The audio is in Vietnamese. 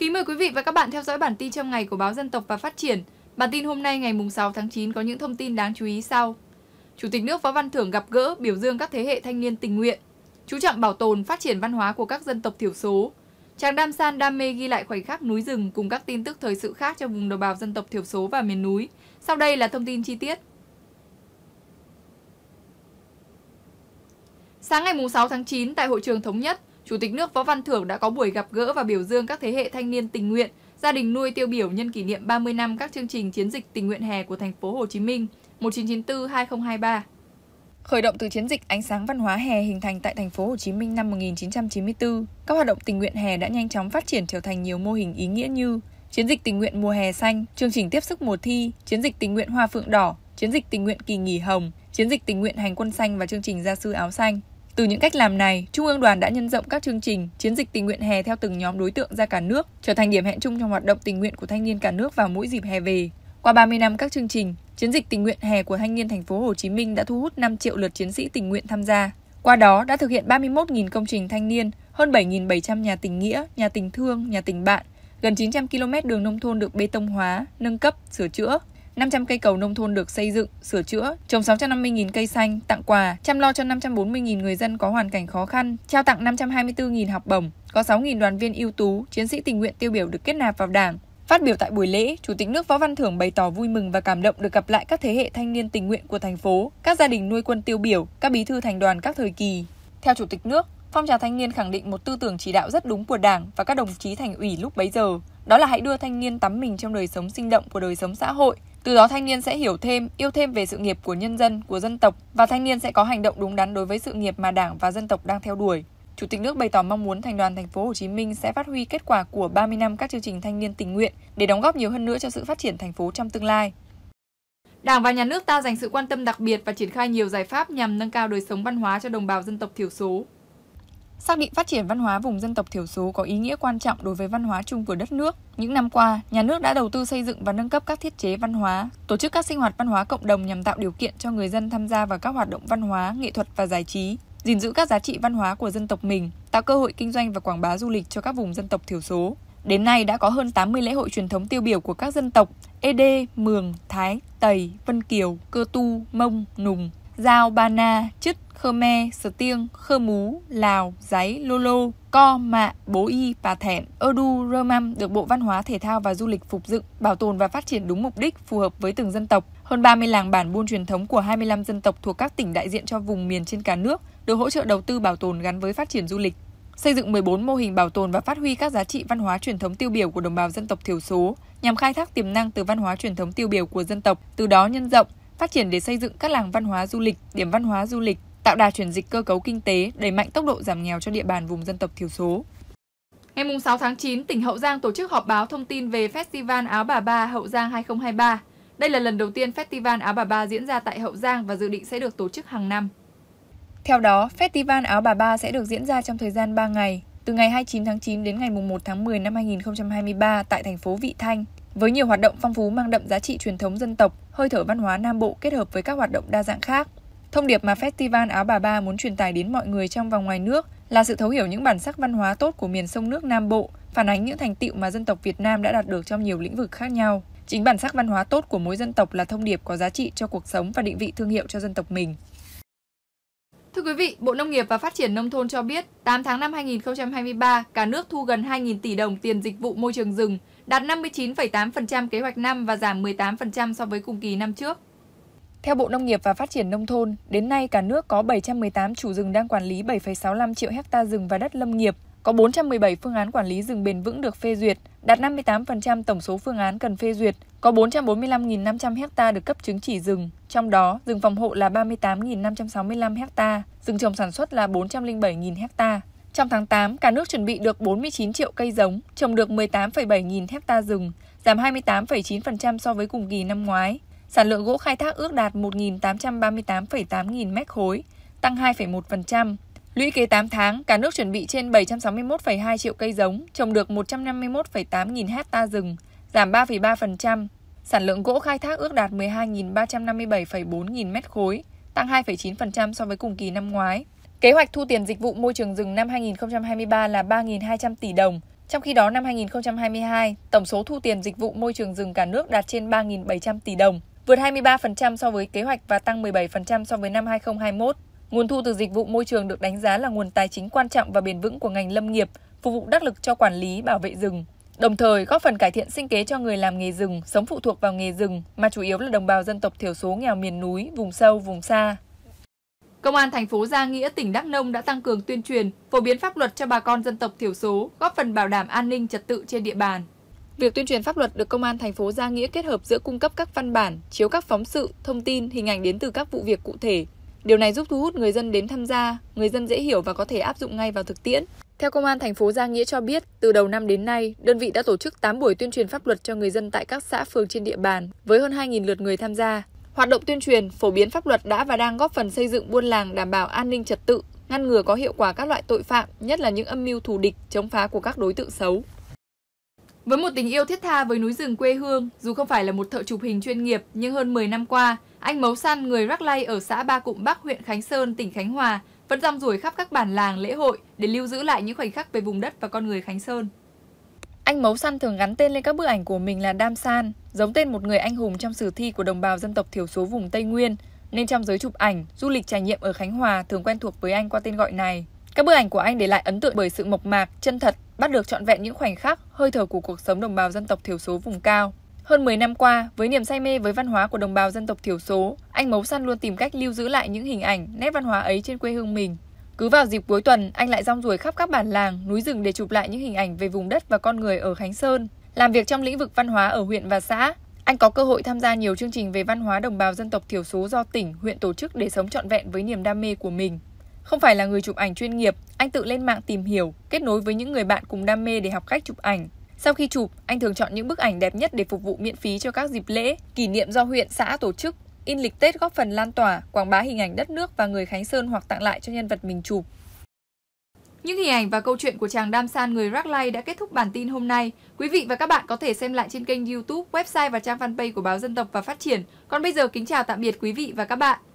Kính mời quý vị và các bạn theo dõi bản tin trong ngày của Báo Dân tộc và Phát triển. Bản tin hôm nay ngày 6 tháng 9 có những thông tin đáng chú ý sau. Chủ tịch nước Võ Văn Thưởng gặp gỡ biểu dương các thế hệ thanh niên tình nguyện, chú trọng bảo tồn phát triển văn hóa của các dân tộc thiểu số. chàng Đam San đam mê ghi lại khoảnh khắc núi rừng cùng các tin tức thời sự khác trong vùng đồng bào dân tộc thiểu số và miền núi. Sau đây là thông tin chi tiết. Sáng ngày 6 tháng 9 tại hội trường thống nhất, Chủ tịch nước Võ Văn Thưởng đã có buổi gặp gỡ và biểu dương các thế hệ thanh niên tình nguyện, gia đình nuôi tiêu biểu nhân kỷ niệm 30 năm các chương trình chiến dịch tình nguyện hè của thành phố Hồ Chí Minh 1994-2023. Khởi động từ chiến dịch ánh sáng văn hóa hè hình thành tại thành phố Hồ Chí Minh năm 1994, các hoạt động tình nguyện hè đã nhanh chóng phát triển trở thành nhiều mô hình ý nghĩa như chiến dịch tình nguyện mùa hè xanh, chương trình tiếp sức mùa thi, chiến dịch tình nguyện hoa phượng đỏ, chiến dịch tình nguyện kỳ nghỉ hồng, chiến dịch tình nguyện hành quân xanh và chương trình gia sư áo xanh. Từ những cách làm này, Trung ương đoàn đã nhân rộng các chương trình, chiến dịch tình nguyện hè theo từng nhóm đối tượng ra cả nước, trở thành điểm hẹn chung trong hoạt động tình nguyện của thanh niên cả nước vào mỗi dịp hè về. Qua 30 năm các chương trình, chiến dịch tình nguyện hè của thanh niên thành phố Hồ Chí Minh đã thu hút 5 triệu lượt chiến sĩ tình nguyện tham gia. Qua đó đã thực hiện 31.000 công trình thanh niên, hơn 7.700 nhà tình nghĩa, nhà tình thương, nhà tình bạn, gần 900 km đường nông thôn được bê tông hóa, nâng cấp, sửa chữa, 500 cây cầu nông thôn được xây dựng, sửa chữa, trồng 650.000 cây xanh, tặng quà, chăm lo cho 540.000 người dân có hoàn cảnh khó khăn, trao tặng 524.000 học bổng, có 6.000 đoàn viên ưu tú, chiến sĩ tình nguyện tiêu biểu được kết nạp vào Đảng. Phát biểu tại buổi lễ, Chủ tịch nước Võ Văn Thưởng bày tỏ vui mừng và cảm động được gặp lại các thế hệ thanh niên tình nguyện của thành phố, các gia đình nuôi quân tiêu biểu, các bí thư thành đoàn các thời kỳ. Theo Chủ tịch nước, phong trào thanh niên khẳng định một tư tưởng chỉ đạo rất đúng của Đảng và các đồng chí thành ủy lúc bấy giờ, đó là hãy đưa thanh niên tắm mình trong đời sống sinh động của đời sống xã hội. Từ đó thanh niên sẽ hiểu thêm, yêu thêm về sự nghiệp của nhân dân, của dân tộc và thanh niên sẽ có hành động đúng đắn đối với sự nghiệp mà Đảng và dân tộc đang theo đuổi. Chủ tịch nước bày tỏ mong muốn thành đoàn thành phố Hồ Chí Minh sẽ phát huy kết quả của 30 năm các chương trình thanh niên tình nguyện để đóng góp nhiều hơn nữa cho sự phát triển thành phố trong tương lai. Đảng và nhà nước ta dành sự quan tâm đặc biệt và triển khai nhiều giải pháp nhằm nâng cao đời sống văn hóa cho đồng bào dân tộc thiểu số. Xác định phát triển văn hóa vùng dân tộc thiểu số có ý nghĩa quan trọng đối với văn hóa chung của đất nước. Những năm qua, nhà nước đã đầu tư xây dựng và nâng cấp các thiết chế văn hóa, tổ chức các sinh hoạt văn hóa cộng đồng nhằm tạo điều kiện cho người dân tham gia vào các hoạt động văn hóa, nghệ thuật và giải trí, gìn giữ các giá trị văn hóa của dân tộc mình, tạo cơ hội kinh doanh và quảng bá du lịch cho các vùng dân tộc thiểu số. Đến nay đã có hơn 80 lễ hội truyền thống tiêu biểu của các dân tộc Ede, Mường, Thái, Tày, Vân Kiều, Cơ Tu, Mông, Nùng, Giao, Ba Na, Chứt, Khmer, Sờ Tiêng, Khơ Mú, Lào, Giấy, Lô Lô, Co, Mạ, Bố Y, Bà Thẹn, Ơ Đu, Rơ Măm được Bộ Văn hóa Thể thao và Du lịch phục dựng, bảo tồn và phát triển đúng mục đích, phù hợp với từng dân tộc. Hơn 30 làng bản buôn truyền thống của 25 dân tộc thuộc các tỉnh đại diện cho vùng miền trên cả nước được hỗ trợ đầu tư bảo tồn gắn với phát triển du lịch xây dựng 14 mô hình bảo tồn và phát huy các giá trị văn hóa truyền thống tiêu biểu của đồng bào dân tộc thiểu số, nhằm khai thác tiềm năng từ văn hóa truyền thống tiêu biểu của dân tộc, từ đó nhân rộng, phát triển để xây dựng các làng văn hóa du lịch, điểm văn hóa du lịch, tạo đà chuyển dịch cơ cấu kinh tế, đẩy mạnh tốc độ giảm nghèo cho địa bàn vùng dân tộc thiểu số. Ngày 6 tháng 9, tỉnh Hậu Giang tổ chức họp báo thông tin về Festival Áo Bà Ba Hậu Giang 2023. Đây là lần đầu tiên Festival Áo Bà Ba diễn ra tại Hậu Giang và dự định sẽ được tổ chức hàng năm. Theo đó, Festival Áo Bà Ba sẽ được diễn ra trong thời gian 3 ngày, từ ngày 29 tháng 9 đến ngày 1 tháng 10 năm 2023 tại thành phố Vị Thanh, với nhiều hoạt động phong phú mang đậm giá trị truyền thống dân tộc, hơi thở văn hóa Nam Bộ kết hợp với các hoạt động đa dạng khác. Thông điệp mà Festival Áo Bà Ba muốn truyền tải đến mọi người trong và ngoài nước là sự thấu hiểu những bản sắc văn hóa tốt của miền sông nước Nam Bộ, phản ánh những thành tựu mà dân tộc Việt Nam đã đạt được trong nhiều lĩnh vực khác nhau. Chính bản sắc văn hóa tốt của mỗi dân tộc là thông điệp có giá trị cho cuộc sống và định vị thương hiệu cho dân tộc mình. Thưa quý vị, Bộ Nông nghiệp và Phát triển Nông thôn cho biết, 8 tháng năm 2023, cả nước thu gần 2.000 tỷ đồng tiền dịch vụ môi trường rừng, đạt 59,8% kế hoạch năm và giảm 18% so với cùng kỳ năm trước. Theo Bộ Nông nghiệp và Phát triển Nông thôn, đến nay cả nước có 718 chủ rừng đang quản lý 7,65 triệu hecta rừng và đất lâm nghiệp, có 417 phương án quản lý rừng bền vững được phê duyệt, đạt 58% tổng số phương án cần phê duyệt, có 445.500 hecta được cấp chứng chỉ rừng, trong đó rừng phòng hộ là 38.565 hecta, rừng trồng sản xuất là 407.000 hecta. Trong tháng 8, cả nước chuẩn bị được 49 triệu cây giống, trồng được 18,7 nghìn hecta rừng, giảm 28,9% so với cùng kỳ năm ngoái. Sản lượng gỗ khai thác ước đạt 1.838,8 nghìn mét khối, tăng 2,1%. Lũy kế 8 tháng, cả nước chuẩn bị trên 761,2 triệu cây giống, trồng được 151,8 nghìn hecta rừng, giảm 3,3%. Sản lượng gỗ khai thác ước đạt 12.357,4 nghìn mét khối, tăng 2,9% so với cùng kỳ năm ngoái. Kế hoạch thu tiền dịch vụ môi trường rừng năm 2023 là 3.200 tỷ đồng, trong khi đó năm 2022, tổng số thu tiền dịch vụ môi trường rừng cả nước đạt trên 3.700 tỷ đồng vượt 23% so với kế hoạch và tăng 17% so với năm 2021. Nguồn thu từ dịch vụ môi trường được đánh giá là nguồn tài chính quan trọng và bền vững của ngành lâm nghiệp, phục vụ đắc lực cho quản lý, bảo vệ rừng. Đồng thời góp phần cải thiện sinh kế cho người làm nghề rừng, sống phụ thuộc vào nghề rừng mà chủ yếu là đồng bào dân tộc thiểu số nghèo miền núi, vùng sâu, vùng xa. Công an thành phố Gia Nghĩa, tỉnh Đắk Nông đã tăng cường tuyên truyền, phổ biến pháp luật cho bà con dân tộc thiểu số, góp phần bảo đảm an ninh trật tự trên địa bàn. Việc tuyên truyền pháp luật được Công an thành phố Gia Nghĩa kết hợp giữa cung cấp các văn bản, chiếu các phóng sự, thông tin, hình ảnh đến từ các vụ việc cụ thể. Điều này giúp thu hút người dân đến tham gia, người dân dễ hiểu và có thể áp dụng ngay vào thực tiễn. Theo Công an thành phố Gia Nghĩa cho biết, từ đầu năm đến nay, đơn vị đã tổ chức 8 buổi tuyên truyền pháp luật cho người dân tại các xã phường trên địa bàn, với hơn 2.000 lượt người tham gia. Hoạt động tuyên truyền, phổ biến pháp luật đã và đang góp phần xây dựng buôn làng đảm bảo an ninh trật tự, ngăn ngừa có hiệu quả các loại tội phạm, nhất là những âm mưu thù địch, chống phá của các đối tượng xấu. Với một tình yêu thiết tha với núi rừng quê hương, dù không phải là một thợ chụp hình chuyên nghiệp, nhưng hơn 10 năm qua, anh Mấu Săn, người Rắc Lay ở xã Ba Cụm Bắc, huyện Khánh Sơn, tỉnh Khánh Hòa, vẫn rong ruổi khắp các bản làng, lễ hội để lưu giữ lại những khoảnh khắc về vùng đất và con người Khánh Sơn. Anh Mấu Săn thường gắn tên lên các bức ảnh của mình là Đam San, giống tên một người anh hùng trong sử thi của đồng bào dân tộc thiểu số vùng Tây Nguyên, nên trong giới chụp ảnh, du lịch trải nghiệm ở Khánh Hòa thường quen thuộc với anh qua tên gọi này. Các bức ảnh của anh để lại ấn tượng bởi sự mộc mạc, chân thật bắt được trọn vẹn những khoảnh khắc, hơi thở của cuộc sống đồng bào dân tộc thiểu số vùng cao. Hơn 10 năm qua, với niềm say mê với văn hóa của đồng bào dân tộc thiểu số, anh Mấu Săn luôn tìm cách lưu giữ lại những hình ảnh, nét văn hóa ấy trên quê hương mình. Cứ vào dịp cuối tuần, anh lại rong ruổi khắp các bản làng, núi rừng để chụp lại những hình ảnh về vùng đất và con người ở Khánh Sơn. Làm việc trong lĩnh vực văn hóa ở huyện và xã, anh có cơ hội tham gia nhiều chương trình về văn hóa đồng bào dân tộc thiểu số do tỉnh, huyện tổ chức để sống trọn vẹn với niềm đam mê của mình. Không phải là người chụp ảnh chuyên nghiệp, anh tự lên mạng tìm hiểu, kết nối với những người bạn cùng đam mê để học cách chụp ảnh. Sau khi chụp, anh thường chọn những bức ảnh đẹp nhất để phục vụ miễn phí cho các dịp lễ, kỷ niệm do huyện, xã tổ chức. In lịch Tết góp phần lan tỏa, quảng bá hình ảnh đất nước và người Khánh Sơn hoặc tặng lại cho nhân vật mình chụp. Những hình ảnh và câu chuyện của chàng Đam San người Rackline đã kết thúc bản tin hôm nay. Quý vị và các bạn có thể xem lại trên kênh YouTube, website và trang fanpage của Báo Dân tộc và Phát triển. Còn bây giờ kính chào tạm biệt quý vị và các bạn.